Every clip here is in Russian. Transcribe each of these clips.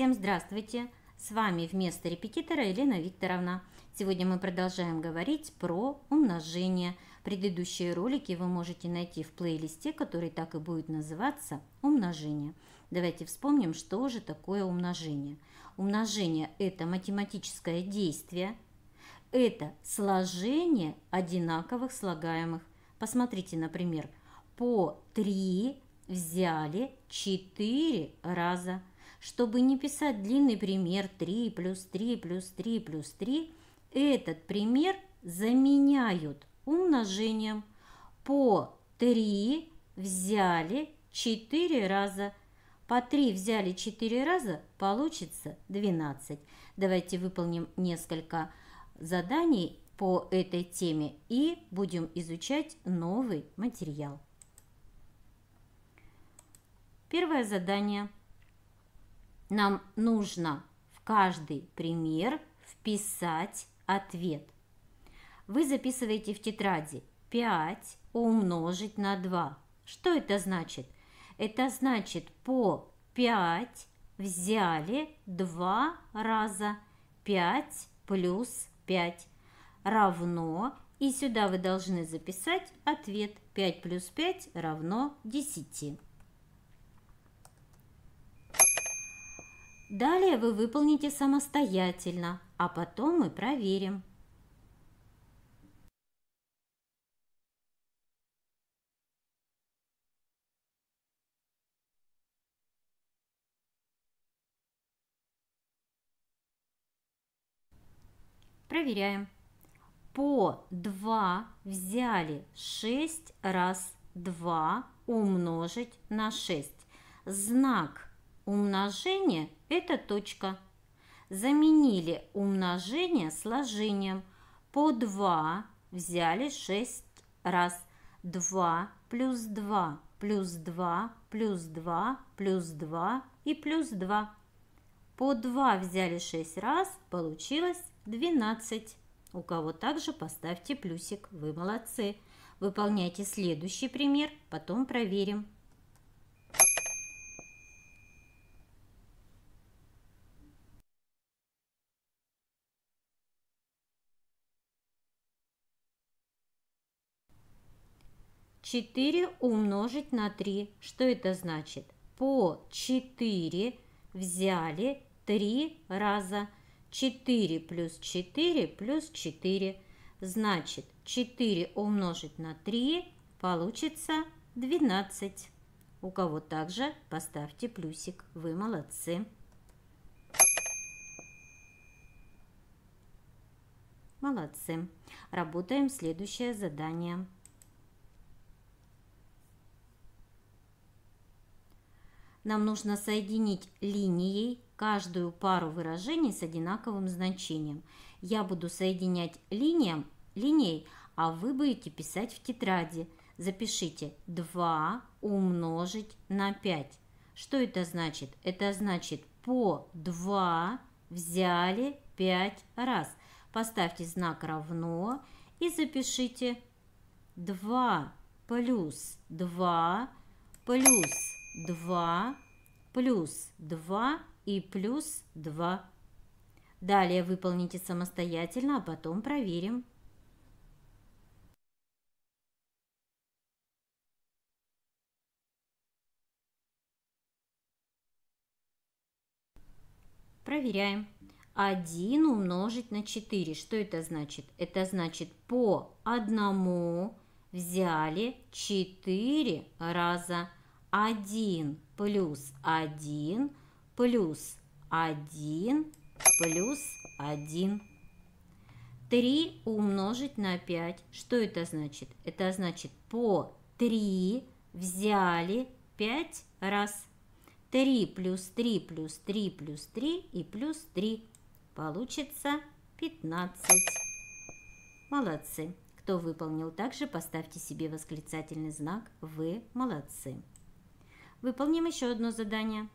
Всем здравствуйте! С вами вместо репетитора Елена Викторовна. Сегодня мы продолжаем говорить про умножение. Предыдущие ролики вы можете найти в плейлисте, который так и будет называться «Умножение». Давайте вспомним, что же такое умножение. Умножение – это математическое действие, это сложение одинаковых слагаемых. Посмотрите, например, по 3 взяли 4 раза – чтобы не писать длинный пример 3 плюс 3 плюс 3 плюс 3, этот пример заменяют умножением по 3 взяли 4 раза. По 3 взяли 4 раза, получится 12. Давайте выполним несколько заданий по этой теме и будем изучать новый материал. Первое задание – нам нужно в каждый пример вписать ответ. Вы записываете в тетради 5 умножить на 2. Что это значит? Это значит по 5 взяли 2 раза. 5 плюс 5 равно, и сюда вы должны записать ответ 5 плюс 5 равно 10. Далее вы выполните самостоятельно, а потом мы проверим. Проверяем. По 2 взяли 6 раз 2 умножить на 6. Знак Умножение – это точка. Заменили умножение сложением. По 2 взяли 6 раз. 2 плюс 2 плюс 2 плюс 2 плюс 2 и плюс 2. По 2 взяли 6 раз, получилось 12. У кого также поставьте плюсик, вы молодцы. Выполняйте следующий пример, потом проверим. 4 умножить на 3. Что это значит? По 4 взяли 3 раза. 4 плюс 4 плюс 4. Значит, 4 умножить на 3 получится 12. У кого также поставьте плюсик. Вы молодцы. Молодцы. Работаем следующее задание. нам нужно соединить линией каждую пару выражений с одинаковым значением. Я буду соединять линиям, линией, а вы будете писать в тетради. Запишите 2 умножить на 5. Что это значит? Это значит по 2 взяли 5 раз. Поставьте знак равно и запишите 2 плюс 2 плюс 2, плюс 2 и плюс 2. Далее выполните самостоятельно, а потом проверим. Проверяем. 1 умножить на 4. Что это значит? Это значит по одному взяли 4 раза. 1 плюс 1 плюс 1 плюс 1. 3 умножить на 5. Что это значит? Это значит по 3 взяли 5 раз. 3 плюс 3 плюс 3 плюс 3 и плюс 3. Получится 15. Молодцы. Кто выполнил также, поставьте себе восклицательный знак «Вы молодцы». Выполним еще одно задание.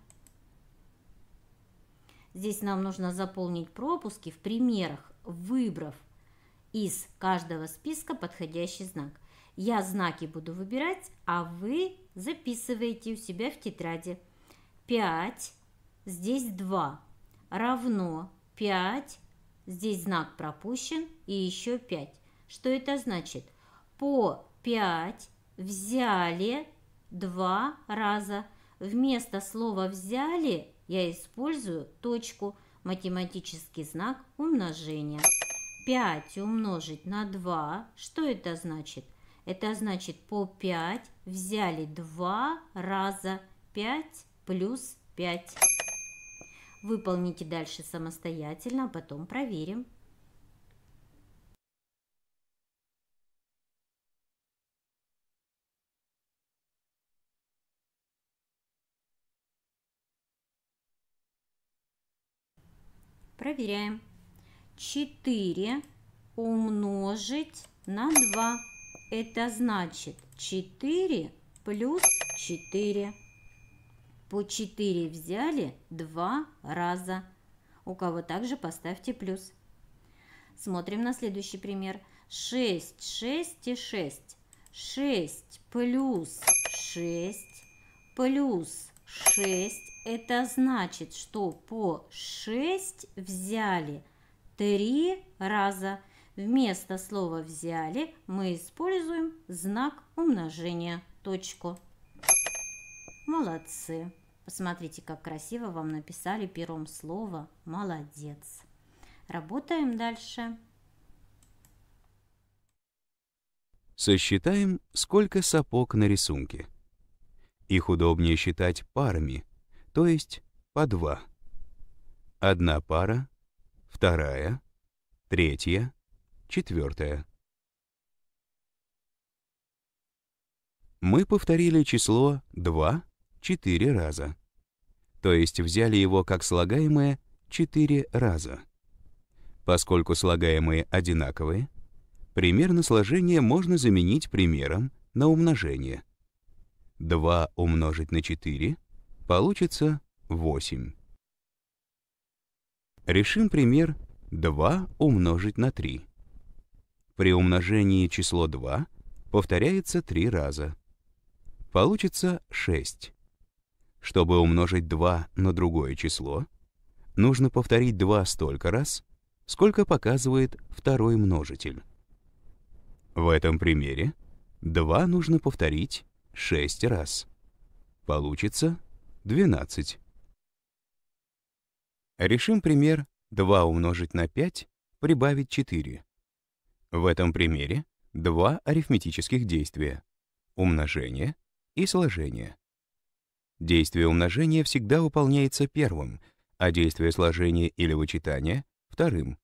Здесь нам нужно заполнить пропуски в примерах, выбрав из каждого списка подходящий знак. Я знаки буду выбирать, а вы записываете у себя в тетради. 5, здесь 2, равно 5, здесь знак пропущен и еще 5. Что это значит? По 5 взяли два раза. Вместо слова «взяли» я использую точку, математический знак умножения. 5 умножить на 2, что это значит? Это значит по 5 взяли 2 раза 5 плюс 5. Выполните дальше самостоятельно, а потом проверим. Проверяем. 4 умножить на 2. Это значит 4 плюс 4. По 4 взяли 2 раза. У кого также поставьте плюс. Смотрим на следующий пример. 6, 6 и 6. 6 плюс 6 плюс 6 это значит, что по 6 взяли 3 раза. Вместо слова «взяли» мы используем знак умножения, точку. Молодцы! Посмотрите, как красиво вам написали пером слово «молодец». Работаем дальше. Сосчитаем, сколько сапог на рисунке. Их удобнее считать парами – то есть по два. Одна пара, вторая, третья, четвертая. Мы повторили число 2 четыре раза, то есть взяли его как слагаемое четыре раза. Поскольку слагаемые одинаковые, пример на сложение можно заменить примером на умножение. 2 умножить на 4 Получится 8. Решим пример 2 умножить на 3. При умножении число 2 повторяется 3 раза. Получится 6. Чтобы умножить 2 на другое число, нужно повторить 2 столько раз, сколько показывает второй множитель. В этом примере 2 нужно повторить 6 раз. Получится 12. Решим пример 2 умножить на 5, прибавить 4. В этом примере два арифметических действия — умножение и сложение. Действие умножения всегда выполняется первым, а действие сложения или вычитания — вторым.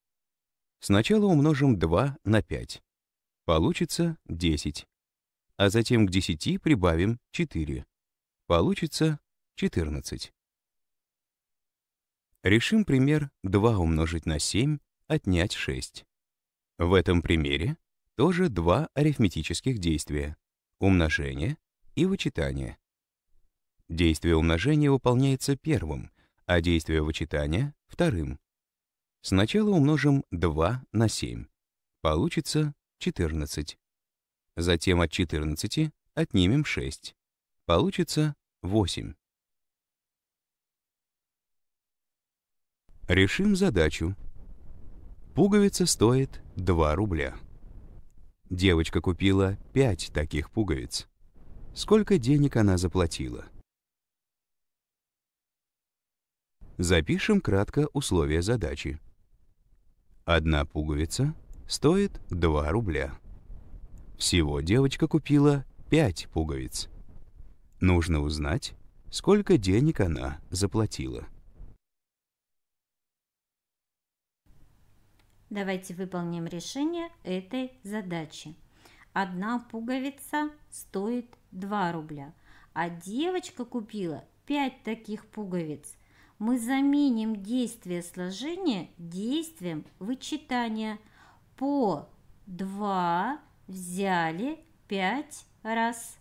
Сначала умножим 2 на 5. Получится 10. А затем к 10 прибавим 4. Получится 14. Решим пример 2 умножить на 7, отнять 6. В этом примере тоже два арифметических действия — умножение и вычитание. Действие умножения выполняется первым, а действие вычитания — вторым. Сначала умножим 2 на 7. Получится 14. Затем от 14 отнимем 6. Получится 8. Решим задачу. Пуговица стоит 2 рубля. Девочка купила 5 таких пуговиц. Сколько денег она заплатила? Запишем кратко условия задачи. Одна пуговица стоит 2 рубля. Всего девочка купила 5 пуговиц. Нужно узнать, сколько денег она заплатила. Давайте выполним решение этой задачи. Одна пуговица стоит 2 рубля, а девочка купила 5 таких пуговиц. Мы заменим действие сложения действием вычитания. По 2 взяли 5 раз.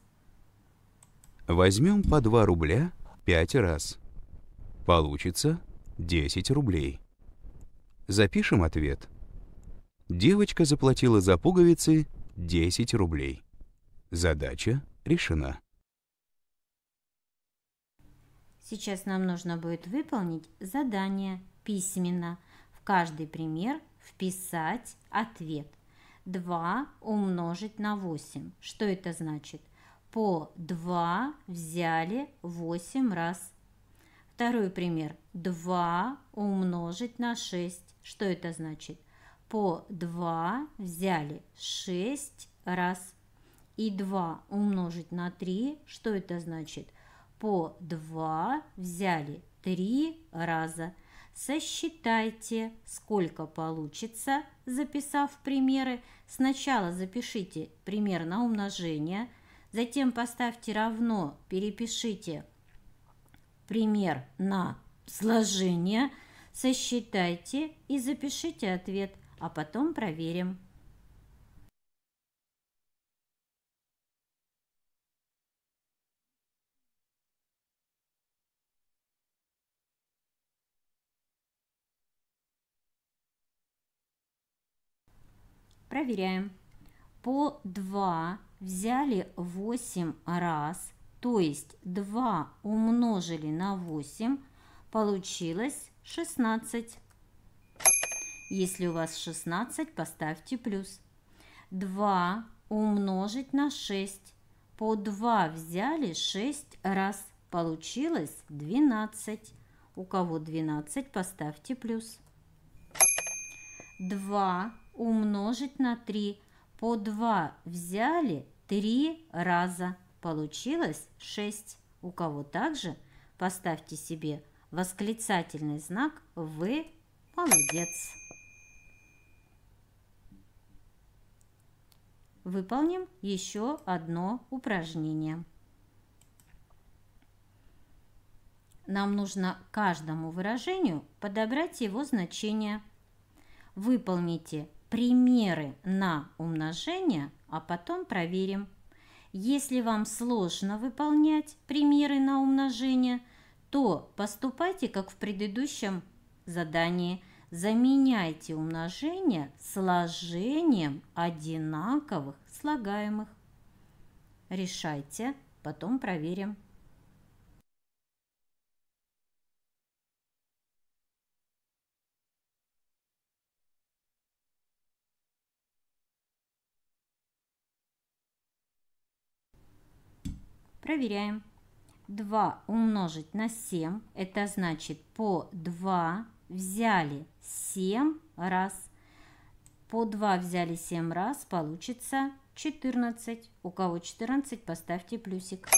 Возьмем по 2 рубля 5 раз. Получится 10 рублей. Запишем ответ. Девочка заплатила за пуговицы 10 рублей. Задача решена. Сейчас нам нужно будет выполнить задание письменно. В каждый пример вписать ответ. 2 умножить на 8. Что это значит? По 2 взяли 8 раз. Второй пример. 2 умножить на 6. Что это значит? по 2 взяли 6 раз. И 2 умножить на 3, что это значит? По 2 взяли 3 раза. Сосчитайте, сколько получится, записав примеры. Сначала запишите пример на умножение, затем поставьте равно, перепишите пример на сложение, сосчитайте и запишите ответ а потом проверим. Проверяем. По 2 взяли 8 раз, то есть 2 умножили на 8, получилось 16. Если у вас 16, поставьте плюс. 2 умножить на 6. По 2 взяли 6 раз. Получилось 12. У кого 12, поставьте плюс. 2 умножить на 3. По 2 взяли 3 раза. Получилось 6. У кого также, поставьте себе восклицательный знак «Вы молодец». выполним еще одно упражнение. Нам нужно каждому выражению подобрать его значение. Выполните примеры на умножение, а потом проверим. Если вам сложно выполнять примеры на умножение, то поступайте как в предыдущем задании – Заменяйте умножение сложением одинаковых слагаемых. Решайте, потом проверим. Проверяем. 2 умножить на 7, это значит по 2 взяли 7 раз. По 2 взяли 7 раз, получится 14. У кого 14, поставьте плюсик.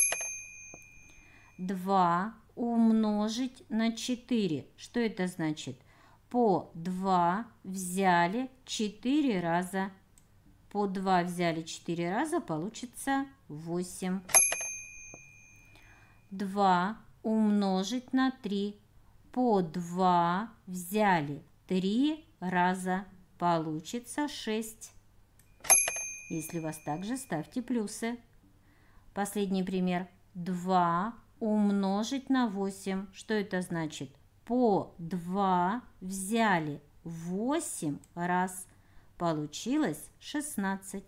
2 умножить на 4. Что это значит? По 2 взяли 4 раза. По 2 взяли 4 раза, получится 8. 2 умножить на 3 по 2 взяли 3 раза, получится 6. Если у вас также, ставьте плюсы. Последний пример. 2 умножить на 8. Что это значит? По 2 взяли 8 раз. Получилось 16.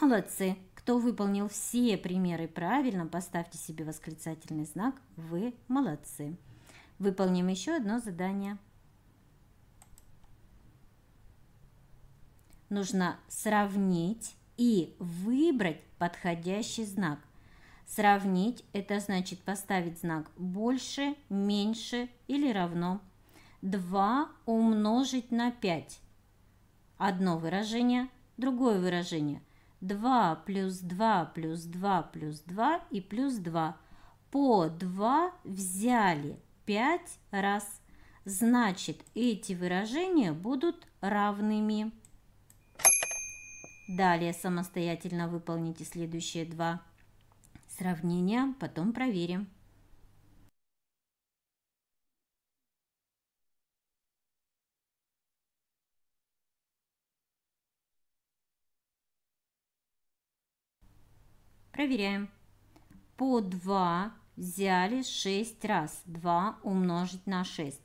Молодцы! Кто выполнил все примеры правильно, поставьте себе восклицательный знак. Вы молодцы. Выполним еще одно задание. Нужно сравнить и выбрать подходящий знак. Сравнить – это значит поставить знак больше, меньше или равно. 2 умножить на 5. Одно выражение, другое выражение. 2 плюс 2 плюс 2 плюс 2 и плюс 2. По 2 взяли 5 раз. Значит, эти выражения будут равными. Далее самостоятельно выполните следующие два сравнения, потом проверим. Проверяем. По 2 взяли 6 раз. 2 умножить на 6.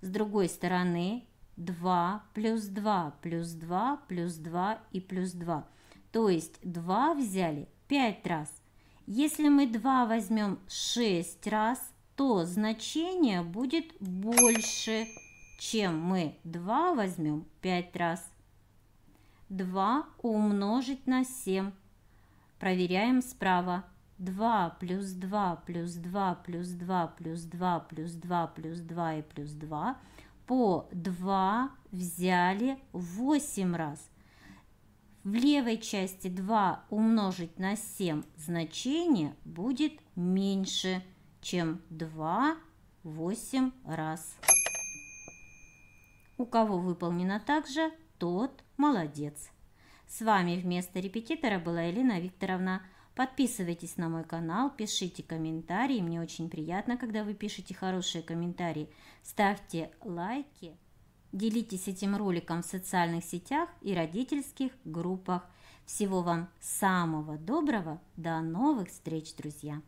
С другой стороны 2 плюс 2 плюс 2 плюс 2 и плюс 2. То есть 2 взяли 5 раз. Если мы 2 возьмем 6 раз, то значение будет больше, чем мы 2 возьмем 5 раз. 2 умножить на 7 Проверяем справа. 2 плюс 2 плюс 2 плюс 2 плюс 2 плюс 2 плюс 2 и плюс 2. По 2 взяли 8 раз. В левой части 2 умножить на 7 значение будет меньше, чем 2 8 раз. У кого выполнено так же, тот молодец. С вами вместо репетитора была Елена Викторовна. Подписывайтесь на мой канал, пишите комментарии. Мне очень приятно, когда вы пишете хорошие комментарии. Ставьте лайки, делитесь этим роликом в социальных сетях и родительских группах. Всего вам самого доброго. До новых встреч, друзья!